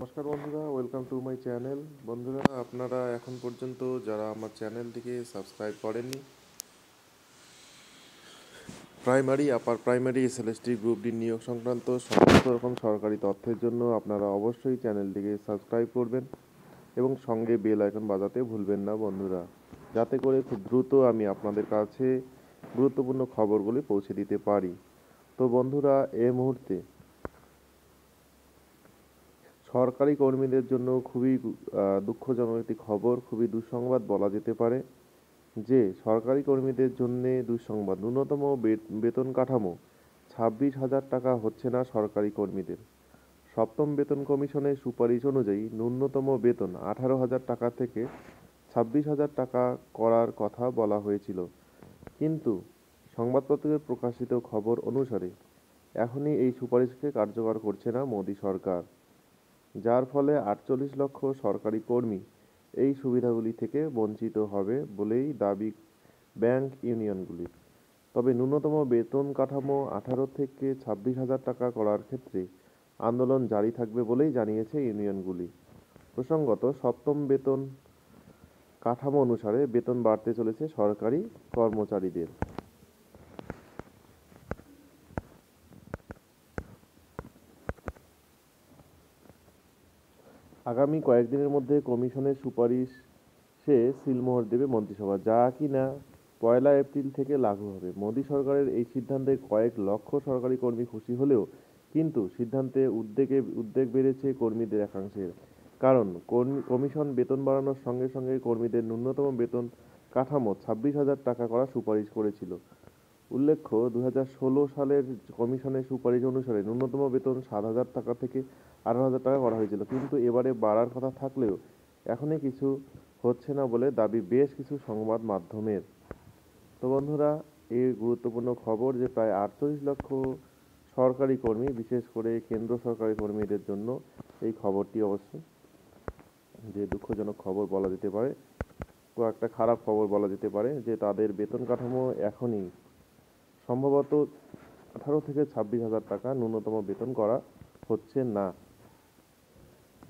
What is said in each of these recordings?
নমস্কার বন্ধুরা welcome to my channel বন্ধুরা আপনারা এখন পর্যন্ত যারা আমার চ্যানেলটিকে সাবস্ক্রাইব করেননি primary upper primary SLST group D নিয়োগ সংক্রান্ত সমস্ত রকম সরকারি তথ্যের জন্য আপনারা অবশ্যই চ্যানেলটিকে সাবস্ক্রাইব করবেন এবং সঙ্গে বেল আইকন বাজাতে ভুলবেন না বন্ধুরা যাতে করে খুব দ্রুত আমি আপনাদের কাছে গুরুত্বপূর্ণ খবরগুলি পৌঁছে দিতে পারি তো বন্ধুরা এ মুহূর্তে সরকারি কর্মীদের জন্য খুবই দুঃখজনক একটি খবর খুবই দুঃসংবাদ বলা যেতে পারে যে সরকারি কর্মীদের জন্যে দুঃসংবাদ ন্যূনতম বেতন কাঠামো ছাব্বিশ হাজার টাকা হচ্ছে না সরকারি কর্মীদের সপ্তম বেতন কমিশনের সুপারিশ অনুযায়ী ন্যূনতম বেতন আঠারো হাজার টাকা থেকে ছাব্বিশ হাজার টাকা করার কথা বলা হয়েছিল কিন্তু সংবাদপত্রে প্রকাশিত খবর অনুসারে এখনই এই সুপারিশকে কার্যকর করছে না মোদী সরকার যার ফলে আটচল্লিশ লক্ষ সরকারি কর্মী এই সুবিধাগুলি থেকে বঞ্চিত হবে বলেই দাবি ব্যাংক ইউনিয়নগুলির তবে ন্যূনতম বেতন কাঠামো আঠারো থেকে ছাব্বিশ হাজার টাকা করার ক্ষেত্রে আন্দোলন জারি থাকবে বলেই জানিয়েছে ইউনিয়নগুলি প্রসঙ্গত সপ্তম বেতন কাঠামো অনুসারে বেতন বাড়তে চলেছে সরকারি কর্মচারীদের আগামী কয়েকদিনের মধ্যে কমিশনের সুপারিশে সিলমোহর দেবে মন্ত্রিসভা যা কিনা পয়লা এপ্রিল থেকে লাগু হবে মোদী সরকারের এই সিদ্ধান্তে কয়েক লক্ষ সরকারি কর্মী খুশি হলেও কিন্তু সিদ্ধান্তে উদ্বেগে উদ্বেগ বেড়েছে কর্মীদের একাংশের কারণ কমিশন বেতন বাড়ানোর সঙ্গে সঙ্গে কর্মীদের ন্যূনতম বেতন কাঠামো ছাব্বিশ হাজার টাকা করার সুপারিশ করেছিল উল্লেখ্য দু সালের কমিশনের সুপারিশ অনুসারে ন্যূনতম বেতন সাত হাজার টাকা থেকে আঠারো হাজার টাকা করা হয়েছিল কিন্তু এবারে বাড়ার কথা থাকলেও এখনই কিছু হচ্ছে না বলে দাবি বেশ কিছু সংবাদ মাধ্যমের তো বন্ধুরা এই গুরুত্বপূর্ণ খবর যে প্রায় আটচল্লিশ লক্ষ সরকারি কর্মী বিশেষ করে কেন্দ্র সরকারি কর্মীদের জন্য এই খবরটি অবশ্যই যে দুঃখজনক খবর বলা যেতে পারে একটা খারাপ খবর বলা যেতে পারে যে তাদের বেতন কাঠামো এখনই সম্ভবত আঠারো থেকে ছাব্বিশ হাজার টাকা ন্যূনতম বেতন করা হচ্ছে না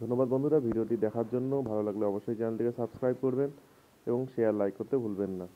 ধন্যবাদ বন্ধুরা ভিডিওটি দেখার জন্য ভালো লাগলে অবশ্যই চ্যানেলটিকে সাবস্ক্রাইব করবেন এবং শেয়ার লাইক করতে ভুলবেন না